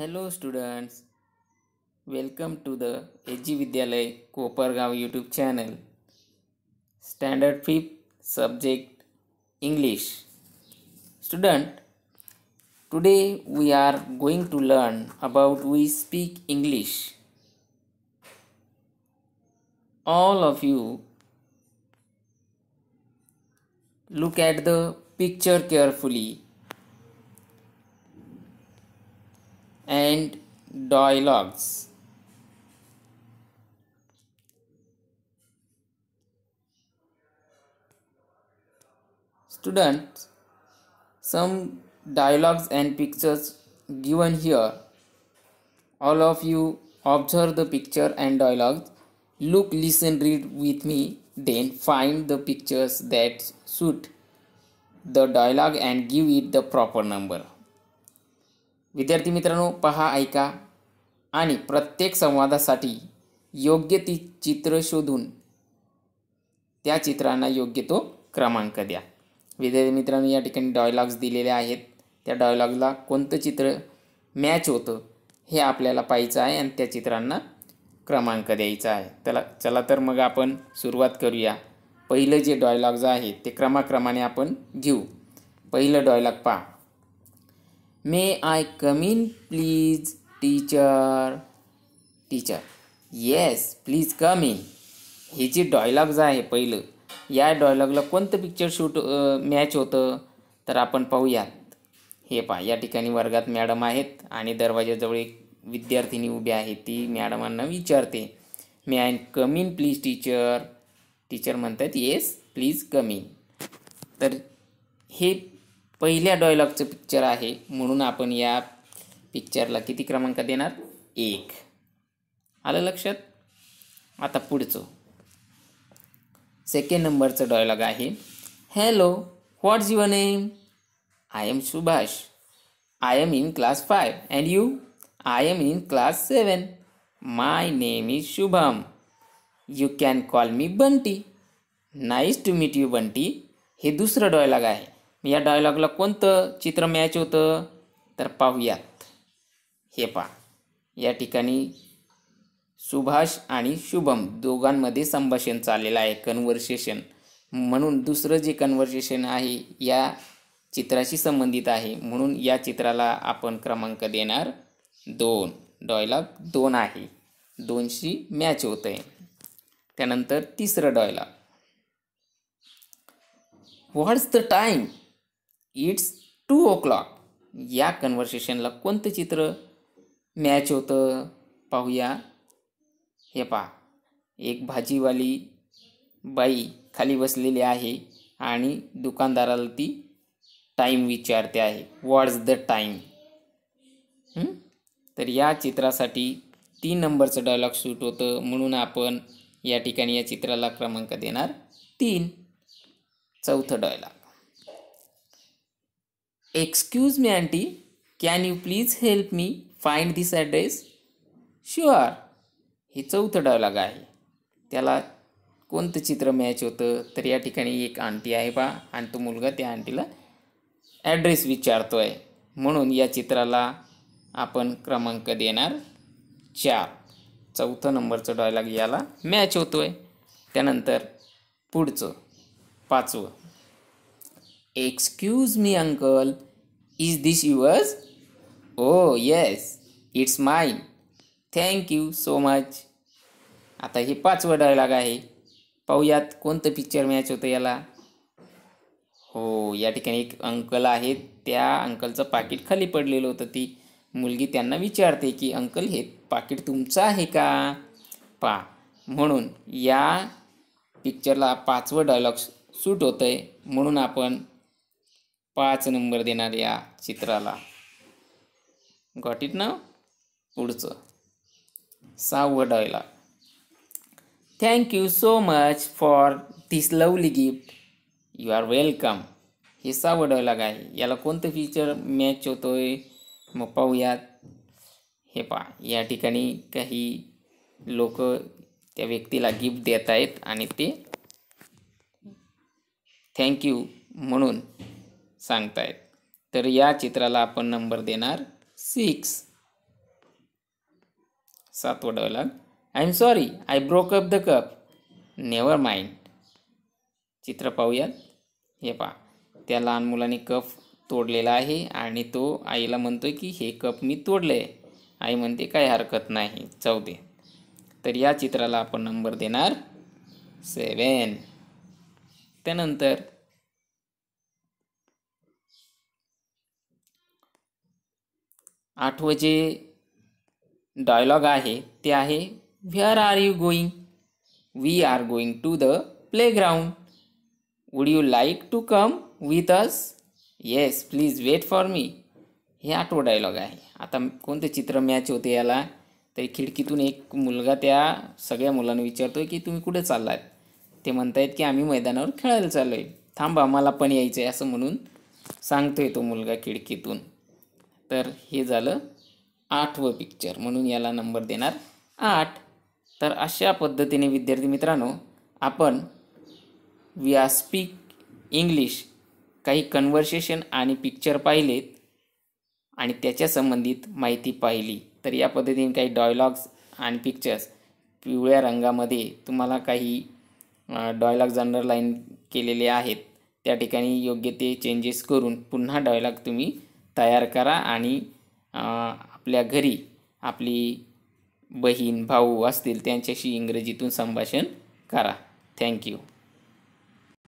Hello students, welcome to the H.G. Vidyalay Kopargaon YouTube channel. Standard 5th subject English. Student, today we are going to learn about we speak English. All of you look at the picture carefully and dialogues. Students, some dialogues and pictures given here. All of you observe the picture and dialogues. Look, listen, read with me. Then find the pictures that suit the dialogue and give it the proper number. विद्यार्थी मित्रांनो पहा ऐका आणि प्रत्येक संवादासाठी योग्य ती चित्र शोधून त्या चित्रांना योग्य तो क्रमांक द्या विद्यार्थी मित्रांनो या ठिकाणी डायलॉग्स दिलेले आहेत त्या डायलॉगला कोणतं चित्र मॅच होतं हे आपल्याला पाहायचं आहे आणि त्या चित्रांना क्रमांक द्यायचा आहे त्याला चला तर मग आपण सुरुवात करूया पहिलं जे डॉयलॉग्ज आहेत ते क्रमाक्रमाने आपण घेऊ पहिलं डॉयलॉग पहा may I come in please teacher teacher yes please come in हे जे डॉयलॉग्ज आहे पहिलं या डॉयलॉगला कोणतं पिक्चर शूट मॅच होतं तर आपण पाहूयात हे पहा या ठिकाणी वर्गात मॅडम आहेत आणि दरवाजाजवळ एक विद्यार्थिनी उभी आहे ती मॅडमांना विचारते may I come in please teacher teacher म्हणतात येस प्लीज कम इन तर हे पहिल्या डॉयलॉगचं पिक्चर आहे म्हणून आपण या पिक्चरला किती क्रमांक देणार एक आलं लक्षात आता पुढचं सेकंड नंबरचं डॉयलॉग आहे hello what's your name I am Subhash I am in class five and you I am in class seven my name is Shubham you can call me Bunty nice to meet you Bunty हे दुसरं dialogue आहे या डायलॉगला कोणतं चित्र match होतं तर पाहूयात हे पा या ठिकाणी सुभाष आणि शुभम दोघांमध्ये संभाषण चाललेलं आहे कन्व्हर्सेशन म्हणून दुसरं जे कन्व्हर्सेशन आहे या चित्राशी संबंधित आहे म्हणून या चित्राला आपण क्रमांक देणार दोन डॉयलॉग दोन आहे दोनशी मॅच होत आहे त्यानंतर तिसरं dialogue what's the time it's two o'clock या कन्व्हर्सेशनला कोणतं चित्र मॅच होतं पाहूया हे पहा एक भाजीवाली बाई खाली बसलेली आहे आणि दुकानदाराला ती टाईम विचारते आहे वॉट्स द टाईम तर या चित्रासाठी तीन नंबरचं डायलॉग शूट होतं म्हणून आपण या ठिकाणी या चित्राला क्रमांक देणार तीन चौथं dialogue excuse me aunty can you please help me find this address sure हे चौथं डायलॉग आहे त्याला कोणतं चित्र मॅच होतं तर या ठिकाणी एक आंटी आहे बा आणि तो मुलगा त्या आंटीला ॲड्रेस विचारतो आहे म्हणून या चित्राला आपण क्रमांक देणार चार चौथं नंबरचं डायलॉग याला मॅच होतो आहे त्यानंतर पुढचं पाचवं excuse me uncle is this yours? Oh yes it's my thank you so much आता हे पाचवं डायलॉग आहे पाहूयात कोणतं पिक्चर मॅच होतं याला हो या ठिकाणी एक अंकल आहेत त्या अंकलचं पाकिट खाली पडलेलं होतं ती मुलगी त्यांना विचारते की अंकल हे पाकिट तुमचं आहे का पा म्हणून या पिक्चरला पाचवं डायलॉग सूट होतं आहे म्हणून आपण पाच नंबर देणार या चित्राला गॉट इट ना पुढचं सहावं dialogue thank you so much for this lovely gift you are welcome हे सहावं डॉयलाग आहे याला कोणतं फीचर मॅच होतो आहे मग पाहूयात हे पा या ठिकाणी काही लोक त्या व्यक्तीला गिफ्ट देत आहेत आणि ते थँक्यू म्हणून सांगतायत तर या चित्राला आपण नंबर देणार सिक्स सातवा dialogue I am sorry I broke up the cup never mind चित्र पाहूयात हे पा त्या लहान मुलांनी कप तोडलेला आहे आणि तो आईला म्हणतोय की हे कप मी तोडलं आहे आई म्हणते काय हरकत नाही चौदे तर या चित्राला आपण नंबर देणार सेवेन त्यानंतर आठवं जे डायलॉग आहे ते आहे where are you going we are going to the playground would you like to come with us yes please wait for me हे आठवं डायलॉग आहे आता कोणते चित्र मॅच होते याला तर खिडकीतून एक मुलगा त्या सगळ्या मुलांना विचारतो की तुम्ही कुठे चाललात ते म्हणतायत की आम्ही मैदानावर खेळायला चाललो आहे थांबा मला पण यायचं आहे असं म्हणून सांगतोय तो मुलगा खिडकीतून तर हे झालं आठवं पिक्चर म्हणून याला नंबर देणार आठ तर अशा पद्धतीने विद्यार्थी मित्रांनो आपण व्यासपीक इंग्लिश काही कन्व्हर्सेशन आणि पिक्चर पाहिलेत आणि त्याच्या संबंधित माहिती पाहिली तर या पद्धतीने काही डायलॉग्स आणि पिक्चर्स पिवळ्या रंगामध्ये तुम्हाला काही डायलॉग्स अंडरलाईन केलेले आहेत त्या ठिकाणी योग्य ते चेंजेस करून पुन्हा डॉयलॉग तुम्ही तयार करा आणि आपल्या घरी आपली बहीण भाऊ असतील त्यांच्याशी इंग्रजीतून संभाषण करा थँक्यू